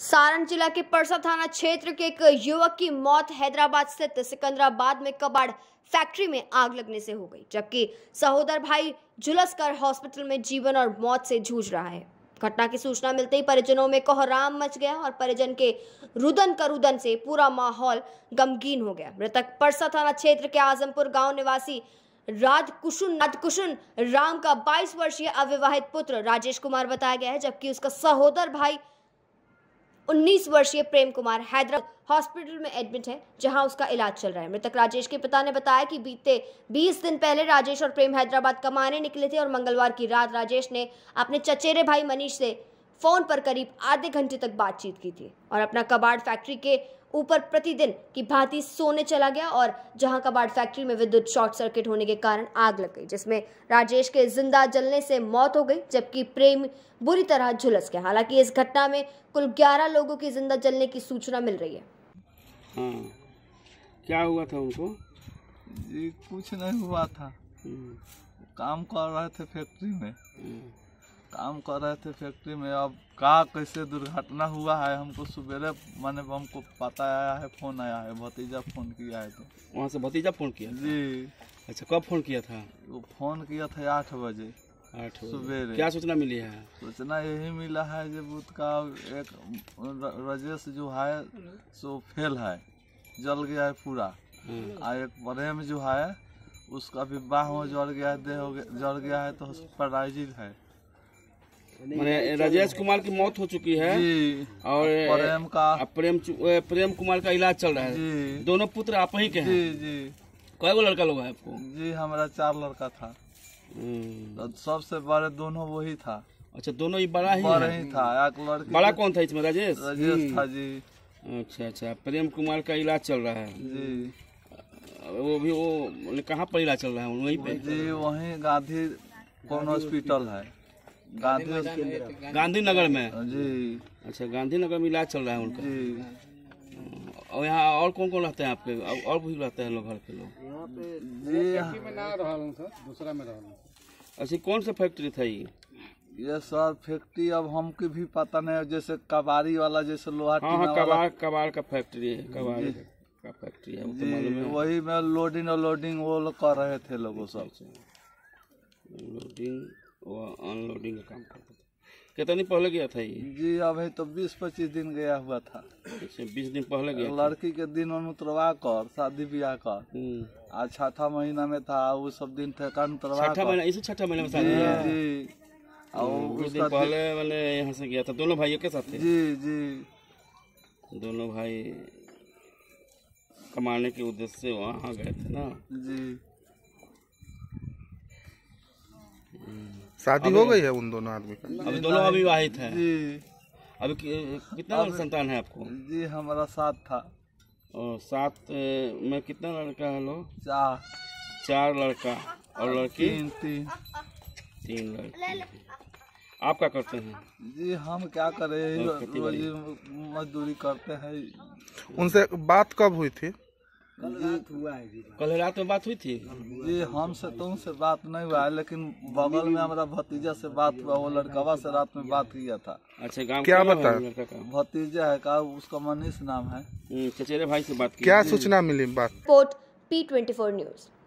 सारण जिला के परसा थाना क्षेत्र के एक युवक की मौत हैदराबाद स्थित सिकंदराबाद में कबाड़ फैक्ट्री में आग लगने से हो गई जबकि सहोदर भाई कर हॉस्पिटल में जीवन और मौत से जूझ रहा है घटना की सूचना मिलते ही परिजनों में कोहराम मच गया और परिजन के रुदन करुदन से पूरा माहौल गमगीन हो गया मृतक परसा थाना क्षेत्र के आजमपुर गांव निवासी राजकुशुन राजकुशुन राम का 22 वर्षीय अविवाहित पुत्र राजेश कुमार बताया गया है जबकि उसका सहोदर भाई 19 वर्षीय प्रेम कुमार हैदराबाद हॉस्पिटल में एडमिट है जहां उसका इलाज चल रहा है मृतक राजेश के पिता ने बताया कि बीते 20 दिन पहले राजेश और प्रेम हैदराबाद कमाने निकले थे और मंगलवार की रात राजेश ने अपने चचेरे भाई मनीष से फ़ोन पर करीब आधे घंटे तक बातचीत की थी और अपना कबाड़ फैक्ट्री के ऊपर प्रतिदिन की भांति सोने चला गया और जहां कबाड़ फैक्ट्री में विद्युत शॉर्ट सर्किट होने के कारण आग लग गई जिसमें राजेश के जिंदा जलने से मौत हो गई जबकि प्रेम बुरी तरह झुलस गया हालांकि इस घटना में कुल ग्यारह लोगों की जिंदा जलने की सूचना मिल रही है हाँ। क्या हुआ था उनको कुछ नहीं हुआ था हम्म। काम कर रहे थे फैक्ट्री में हम्म। काम कर रहे थे फैक्ट्री में अब का कैसे दुर्घटना हुआ है हमको सवेरे मैंने हमको पता आया है फोन आया है भतीजा फोन किया है तो वहाँ से भतीजा फोन किया जी अच्छा कब फोन किया था वो फोन किया था आठ बजे आठ क्या सूचना मिली है सूचना यही मिला है जो बुध का एक रजेश जो है सो फेल है जल गया है पूरा और हाँ। एक प्रेम जो है उसका भी बाह जल गया है देह जल गया है तो हॉस्पिटलाइज है मैंने राजेश कुमार की मौत हो चुकी है और प्रेम का प्रेम प्रेम कुमार का इलाज चल रहा है दोनों पुत्र आप ही के कई गो लड़का लोग है आपको जी हमारा चार लड़का था तो सबसे बड़े दोनों वही था अच्छा दोनों ही बड़ा ही बड़ा ही था एक लड़का बड़ा कौन था इसमें राजेश राजेश था जी हम्म। अच्छा अच्छा प्रेम कुमार का इलाज चल रहा है जी वो भी वो कहाँ पर इलाज चल रहा है वहीं पे जी वहीं गांधी कौन हॉस्पिटल है गांधी नगर में हाँ जी अच्छा गांधी नगर में इलाज चल रहा है उनका जी हाँ। और यहाँ और कौन कौन रहते हैं आपके और भी रहते हैं लोग घर के लोग दूसरा में अच्छा कौन सा फैक्ट्री था ये ये सर फैक्ट्री अब हम हमके भी पता नहीं जैसे कबाड़ी वाला जैसे लोहा हाँ, हाँ, कबार कबाड़ का फैक्ट्री है कबाड़ी का फैक्ट्री है, तो जी, है। वही में लोडिंग और लोडिंग वो लोग कर रहे थे लोगों सब अच्छा, अच्छा। लोडिंग वो अनलोडिंग का काम करता था दिन पहले गया था ये जी अभी तो 20-25 दिन गया हुआ था अच्छा बीस दिन पहले गया लड़की के दिन में उतरवा कर शादी ब्याह कर हम्म। आज छठा महीना में था वो सब दिन थे कान उतरवा छठा महीना इसी छठा महीना में शादी जी जी और हम्म, उस दिन पहले मैंने यहाँ से गया था दोनों भाइयों के साथ जी जी दोनों भाई कमाने के उद्देश्य से वहाँ गए थे ना जी शादी हो गई है उन दोनों आदमी का अभी दोनों अविवाहित हैं अभी कितना संतान है आपको जी हमारा साथ था और में कितना लड़का है लोग चार चार लड़का और लड़की तीन तीन तीन लड़की आप क्या करते हैं जी हम क्या करें मजदूरी करते हैं उनसे बात कब हुई थी कल रात हुआ है कल रात में बात हुई थी जी हमसे तुम से बात नहीं हुआ है लेकिन बगल में हमारा भतीजा से बात हुआ वो लड़कावा से रात में बात किया था अच्छा गांव क्या बता भतीजा है का उसका मनीष नाम है हम्म, चचेरे भाई से बात की क्या सूचना मिली बात report P twenty four news